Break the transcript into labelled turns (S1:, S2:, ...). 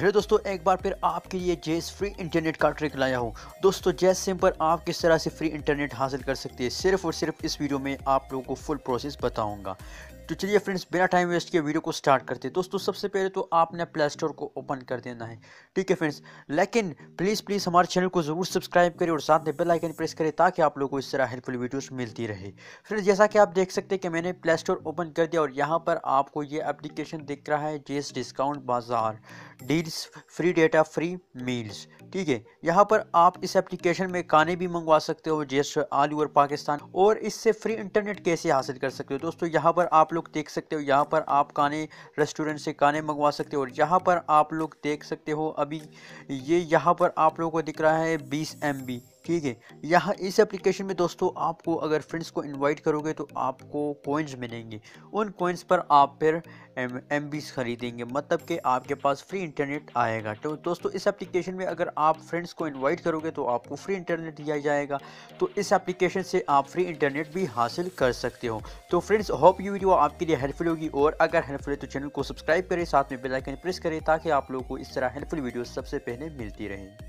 S1: hello दोस्तों एक बार फिर आपके लिए जेस फ्री इंटरनेट का ट्रिक लाया हूँ दोस्तों जेस सिम पर आप किस तरह से फ्री इंटरनेट हासिल कर सकते हैं सिर्फ और सिर्फ इस वीडियो में आप लोगों को फुल प्रोसेस बताऊंगा तो चलिए फ्रेंड्स बिना टाइम वेस्ट किए वीडियो को स्टार्ट करते हैं दोस्तों सबसे पहले तो आपने प्ले स्टोर को ओपन कर देना है ठीक है फ्रेंड्स लेकिन प्लीज़ प्लीज़ हमारे चैनल को ज़रूर सब्सक्राइब करें और साथ में बेल आइकन प्रेस करें ताकि आप लोगों को इस तरह हेल्पफुल वीडियोस मिलती रहे फ्रेंड्स जैसा कि आप देख सकते हैं कि मैंने प्ले स्टोर ओपन कर दिया और यहाँ पर आपको ये एप्लीकेशन दिख रहा है जेस डिस्काउंट बाज़ार deals free data free meals ठीक है यहाँ पर आप इस एप्लीकेशन में खाने भी मंगवा सकते हो जेस आलू और पाकिस्तान और इससे फ्री इंटरनेट कैसे हासिल कर सकते हो दोस्तों यहाँ पर आप लोग देख सकते हो यहाँ पर आप काने रेस्टोरेंट से काने मंगवा सकते हो और यहाँ पर आप लोग देख सकते हो अभी ये यहाँ पर आप लोगों को दिख रहा है बीस एम ठीक है यहाँ इस एप्लीकेशन में दोस्तों आपको अगर फ्रेंड्स को इनवाइट करोगे तो आपको कोइंस मिलेंगे उन कोइंस पर आप फिर एम एम ख़रीदेंगे मतलब कि आपके पास फ्री इंटरनेट आएगा तो दोस्तों इस एप्लीकेशन में अगर आप फ्रेंड्स को इनवाइट करोगे तो आपको फ्री इंटरनेट दिया जाएगा तो इस एप्लीकेशन से आप फ्री इंटरनेट भी हासिल कर सकते हो तो फ्रेंड्स होप ये वीडियो आपके लिए हेल्पफुल होगी और अगर हेल्पफुल है तो चैनल को सब्सक्राइब करें साथ में बेलाइकन प्रेस करें ताकि आप लोगों को इस तरह हेल्पफुल वीडियो सबसे पहले मिलती रहें